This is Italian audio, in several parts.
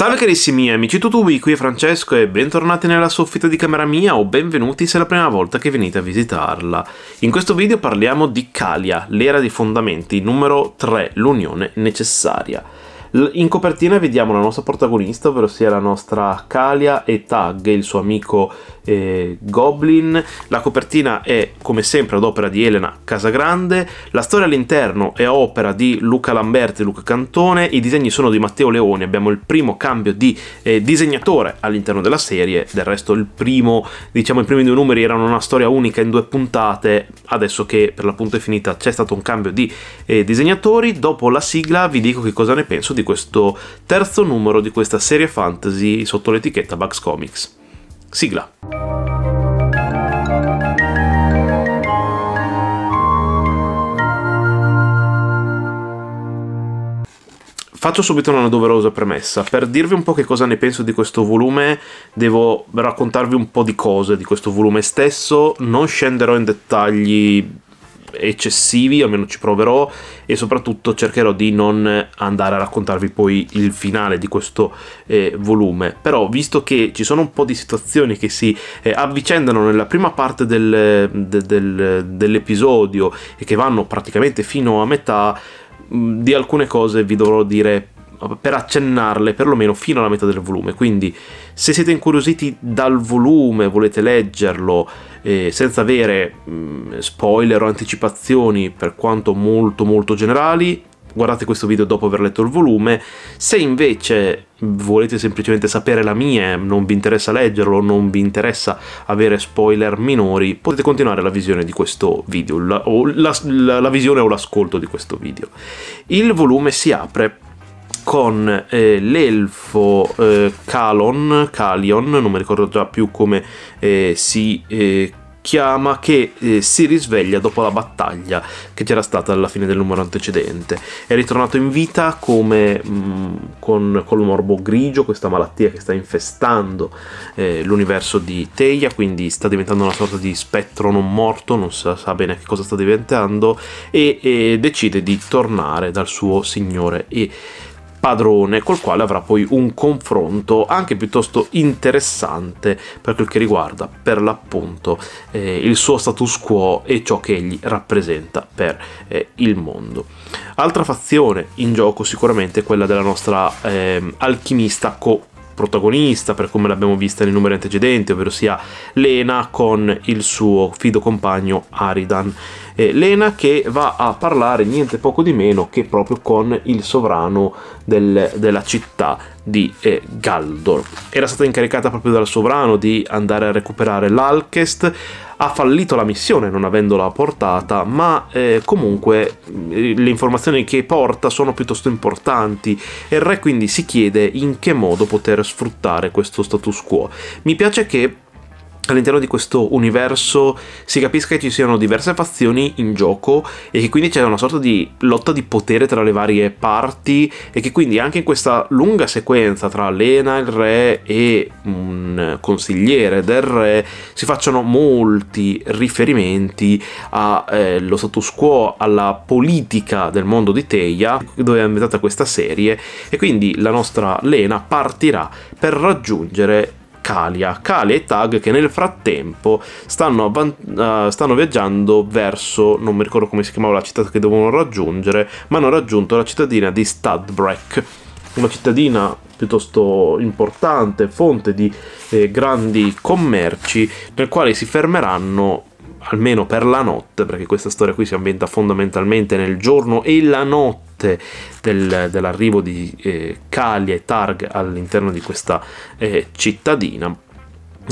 Salve carissimi amici Tutubi, qui è Francesco e bentornati nella soffitta di camera mia o benvenuti se è la prima volta che venite a visitarla. In questo video parliamo di Calia, l'era dei fondamenti, numero 3, l'unione necessaria. In copertina vediamo la nostra protagonista, ovvero sia la nostra Kalia e Tag, il suo amico eh, Goblin. La copertina è come sempre ad opera di Elena Casagrande. La storia all'interno è opera di Luca Lamberti e Luca Cantone. I disegni sono di Matteo Leoni. Abbiamo il primo cambio di eh, disegnatore all'interno della serie. Del resto, il primo, diciamo, i primi due numeri erano una storia unica in due puntate. Adesso che per l'appunto è finita, c'è stato un cambio di eh, disegnatori. Dopo la sigla, vi dico che cosa ne penso di di questo terzo numero di questa serie fantasy sotto l'etichetta Bugs Comics. Sigla. Faccio subito una doverosa premessa. Per dirvi un po' che cosa ne penso di questo volume, devo raccontarvi un po' di cose di questo volume stesso. Non scenderò in dettagli eccessivi, almeno ci proverò e soprattutto cercherò di non andare a raccontarvi poi il finale di questo eh, volume. Però visto che ci sono un po' di situazioni che si eh, avvicendano nella prima parte del, de, del, dell'episodio e che vanno praticamente fino a metà, mm, di alcune cose vi dovrò dire per accennarle perlomeno fino alla metà del volume. Quindi se siete incuriositi dal volume, volete leggerlo eh, senza avere mh, mm, spoiler o anticipazioni per quanto molto molto generali, guardate questo video dopo aver letto il volume. Se invece volete semplicemente sapere la mia, non vi interessa leggerlo, non vi interessa avere spoiler minori, potete continuare la visione di questo video, la, o la, la, la visione o l'ascolto di questo video. Il volume si apre con eh, l'elfo eh, Calon, Calion, non mi ricordo già più come eh, si eh, chiama, che eh, si risveglia dopo la battaglia che c'era stata alla fine del numero antecedente. È ritornato in vita come mh, mm, con col morbo grigio, questa malattia che sta infestando eh, l'universo di Teia, quindi sta diventando una sorta di spettro non morto, non sa, sa bene che cosa sta diventando, e, e decide di tornare dal suo signore e padrone col quale avrà poi un confronto anche piuttosto interessante per quel che riguarda per l'appunto eh, il suo status quo e ciò che egli rappresenta per eh, il mondo. Altra fazione in gioco sicuramente è quella della nostra eh, alchimista co protagonista, per come l'abbiamo vista nei numeri antecedenti, ovvero sia Lena con il suo fido compagno Aridan eh, Lena che va a parlare niente poco di meno che proprio con il sovrano del, della città di eh, Galdor. Era stata incaricata proprio dal sovrano di andare a recuperare l'Alkest, ha fallito la missione non avendola portata, ma eh, comunque le informazioni che porta sono piuttosto importanti e il re quindi si chiede in che modo poter sfruttare questo status quo. Mi piace che all'interno di questo universo si capisca che ci siano diverse fazioni in gioco e che quindi c'è una sorta di lotta di potere tra le varie parti e che quindi anche in questa lunga sequenza tra Lena, il re e un consigliere del re si facciano molti riferimenti allo eh, status quo, alla politica del mondo di Teia dove è ambientata questa serie e quindi la nostra Lena partirà per raggiungere Kalia, Kalia e Tag che nel frattempo stanno, uh, stanno, viaggiando verso, non mi ricordo come si chiamava la città che dovevano raggiungere, ma hanno raggiunto la cittadina di Stadbreck, una cittadina piuttosto importante, fonte di eh, grandi commerci, nel quale si fermeranno almeno per la notte, perché questa storia qui si ambienta fondamentalmente nel giorno e la notte del, dell'arrivo di eh, Kali e Targ all'interno di questa eh, cittadina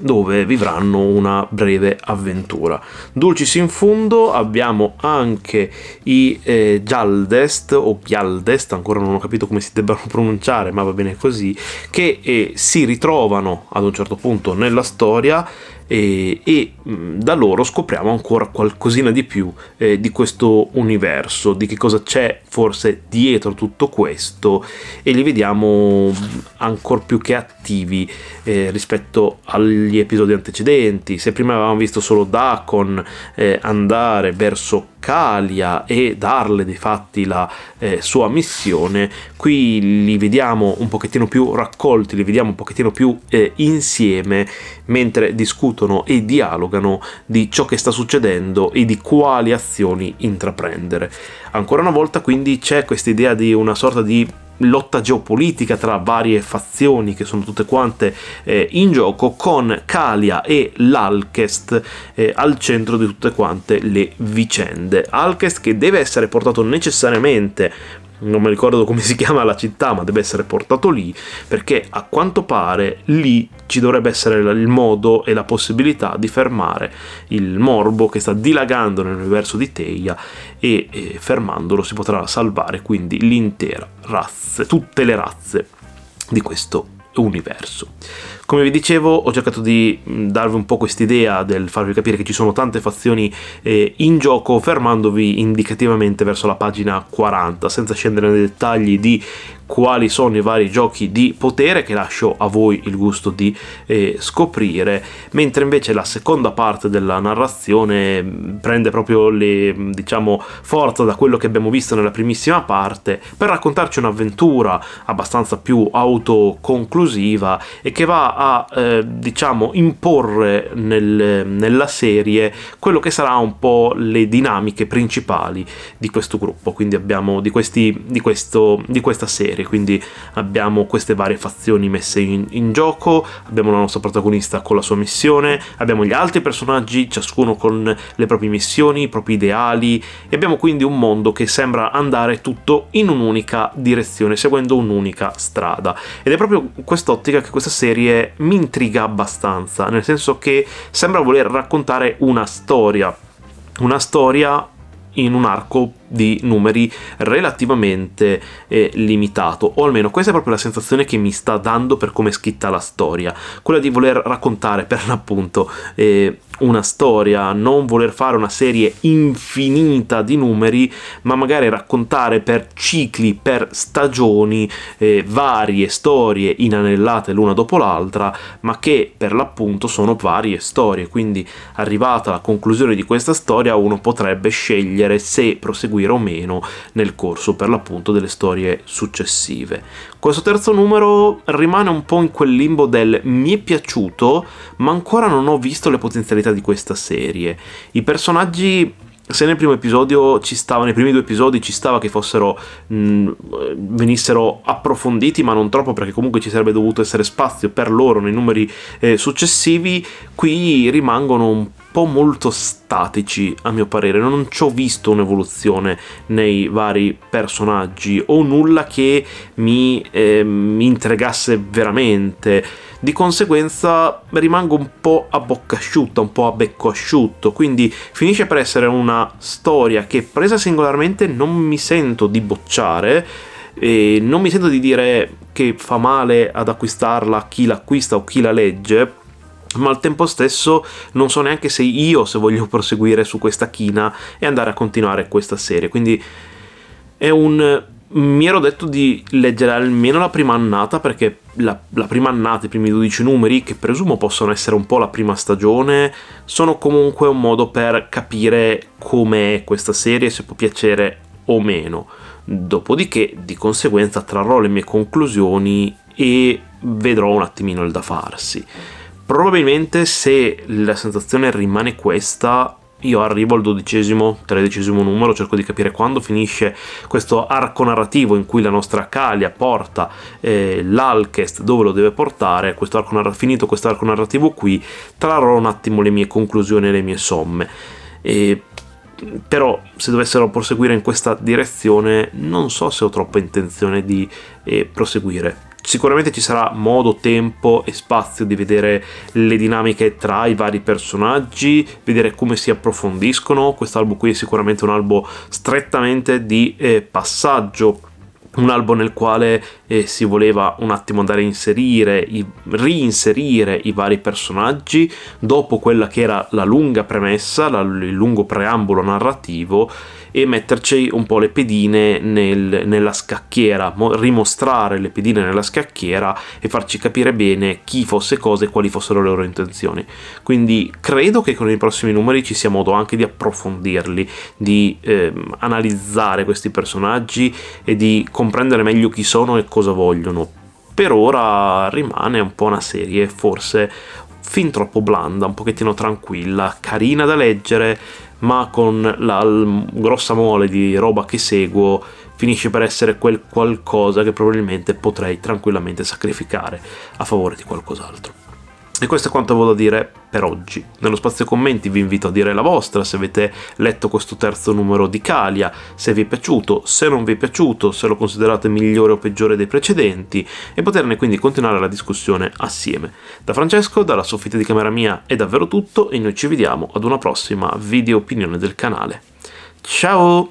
dove vivranno una breve avventura. Dulcis in fondo abbiamo anche i eh, Gialdest o Pialdest, ancora non ho capito come si debbano pronunciare, ma va bene così, che eh, si ritrovano ad un certo punto nella storia e, e mm, da loro scopriamo ancora qualcosina di più eh, di questo universo, di che cosa c'è forse dietro tutto questo e li vediamo mm, ancora più che attivi eh, rispetto agli episodi antecedenti. Se prima avevamo visto solo Dacon eh, andare verso Calia e darle di fatti la eh, sua missione, qui li vediamo un pochettino più raccolti, li vediamo un pochettino più eh, insieme mentre discutono discutono e dialogano di ciò che sta succedendo e di quali azioni intraprendere. Ancora una volta quindi c'è questa idea di una sorta di lotta geopolitica tra varie fazioni che sono tutte quante eh, in gioco con Kalia e l'Alkest eh, al centro di tutte quante le vicende. Alkest che deve essere portato necessariamente non mi ricordo come si chiama la città, ma deve essere portato lì, perché a quanto pare lì ci dovrebbe essere il modo e la possibilità di fermare il morbo che sta dilagando nell'universo di Teia e eh, fermandolo si potrà salvare quindi l'intera razza, tutte le razze di questo universo. Come vi dicevo ho cercato di mm, darvi un po' quest'idea del farvi capire che ci sono tante fazioni eh, in gioco fermandovi indicativamente verso la pagina 40 senza scendere nei dettagli di quali sono i vari giochi di potere che lascio a voi il gusto di eh, scoprire, mentre invece la seconda parte della narrazione mm, prende proprio le, mm, diciamo, forza da quello che abbiamo visto nella primissima parte per raccontarci un'avventura abbastanza più autoconclusiva e che va a eh, diciamo imporre nel, nella serie quello che sarà un po' le dinamiche principali di questo gruppo quindi abbiamo di, questi, di, questo, di questa serie quindi abbiamo queste varie fazioni messe in, in gioco abbiamo la nostra protagonista con la sua missione abbiamo gli altri personaggi ciascuno con le proprie missioni i propri ideali e abbiamo quindi un mondo che sembra andare tutto in un'unica direzione seguendo un'unica strada ed è proprio quest'ottica che questa serie mi intriga abbastanza, nel senso che sembra voler raccontare una storia, una storia in un arco di numeri relativamente eh, limitato, o almeno questa è proprio la sensazione che mi sta dando per come è scritta la storia, quella di voler raccontare per l'appunto eh, una storia, non voler fare una serie infinita di numeri, ma magari raccontare per cicli, per stagioni, eh, varie storie inanellate l'una dopo l'altra, ma che per l'appunto sono varie storie, quindi arrivata alla conclusione di questa storia uno potrebbe scegliere se proseguire seguire o meno nel corso per l'appunto delle storie successive. Questo terzo numero rimane un po' in quel limbo del mi è piaciuto, ma ancora non ho visto le potenzialità di questa serie. I personaggi se nel primo episodio ci stava, nei primi due episodi ci stava che fossero mh, mm, venissero approfonditi, ma non troppo, perché comunque ci sarebbe dovuto essere spazio per loro nei numeri eh, successivi, qui rimangono un po' molto statici a mio parere, non ci ho visto un'evoluzione nei vari personaggi o nulla che mi, eh, mi intrigasse veramente. Di conseguenza rimango un po' a bocca asciutta, un po' a becco asciutto, quindi finisce per essere una storia che presa singolarmente non mi sento di bocciare, non mi sento di dire che fa male ad acquistarla chi l'acquista o chi la legge, ma al tempo stesso non so neanche se io se voglio proseguire su questa china e andare a continuare questa serie, quindi è un mi ero detto di leggere almeno la prima annata perché la, la, prima annata, i primi 12 numeri, che presumo possono essere un po' la prima stagione, sono comunque un modo per capire com'è questa serie, se può piacere o meno. Dopodiché, di conseguenza, trarrò le mie conclusioni e vedrò un attimino il da farsi. Probabilmente se la sensazione rimane questa, io arrivo al dodicesimo, tredicesimo numero, cerco di capire quando finisce questo arco narrativo in cui la nostra Calia porta eh, l'Alchest dove lo deve portare, questo arco narra- finito questo arco narrativo qui, trarrò un attimo le mie conclusioni e le mie somme. E, però se dovessero proseguire in questa direzione non so se ho troppa intenzione di eh, proseguire Sicuramente ci sarà modo, tempo e spazio di vedere le dinamiche tra i vari personaggi, vedere come si approfondiscono. Quest'albo qui è sicuramente un albo strettamente di eh, passaggio un albo nel quale e si voleva un attimo andare a inserire, i, reinserire i vari personaggi dopo quella che era la lunga premessa, la, il lungo preambolo narrativo e metterci un po' le pedine nel, nella scacchiera, mo, rimostrare le pedine nella scacchiera e farci capire bene chi fosse cosa e quali fossero le loro intenzioni. Quindi credo che con i prossimi numeri ci sia modo anche di approfondirli, di eh, analizzare questi personaggi e di comprendere meglio chi sono e cosa cosa vogliono. Per ora rimane un po' una serie forse fin troppo blanda, un pochettino tranquilla, carina da leggere, ma con la grossa mole di roba che seguo finisce per essere quel qualcosa che probabilmente potrei tranquillamente sacrificare a favore di qualcos'altro. E questo è quanto volevo dire per oggi. Nello spazio commenti vi invito a dire la vostra, se avete letto questo terzo numero di Calia, se vi è piaciuto, se non vi è piaciuto, se lo considerate migliore o peggiore dei precedenti, e poterne quindi continuare la discussione assieme. Da Francesco, dalla soffitta di camera mia è davvero tutto e noi ci vediamo ad una prossima video opinione del canale. Ciao!